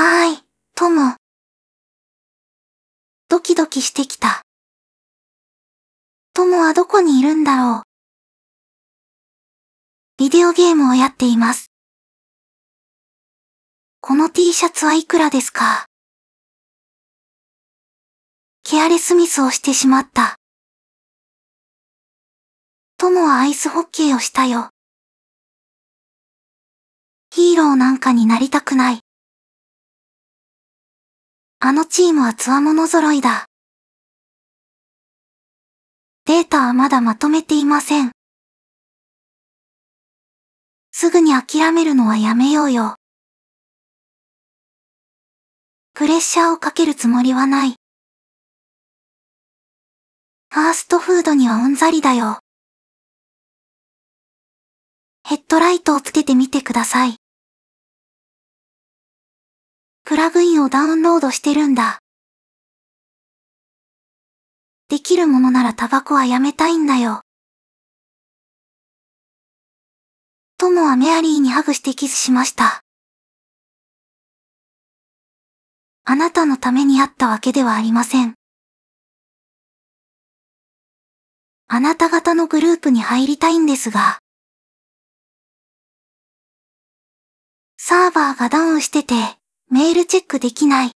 はーい、とも。ドキドキしてきた。ともはどこにいるんだろう。ビデオゲームをやっています。この T シャツはいくらですかケアレスミスをしてしまった。ともはアイスホッケーをしたよ。ヒーローなんかになりたくない。あのチームは強者揃いだ。データはまだまとめていません。すぐに諦めるのはやめようよ。プレッシャーをかけるつもりはない。ファーストフードにはうんざりだよ。ヘッドライトをつけてみてください。プラグインをダウンロードしてるんだ。できるものならタバコはやめたいんだよ。トモはメアリーにハグしてキスしました。あなたのためにあったわけではありません。あなた方のグループに入りたいんですが。サーバーがダウンしてて、メールチェックできない。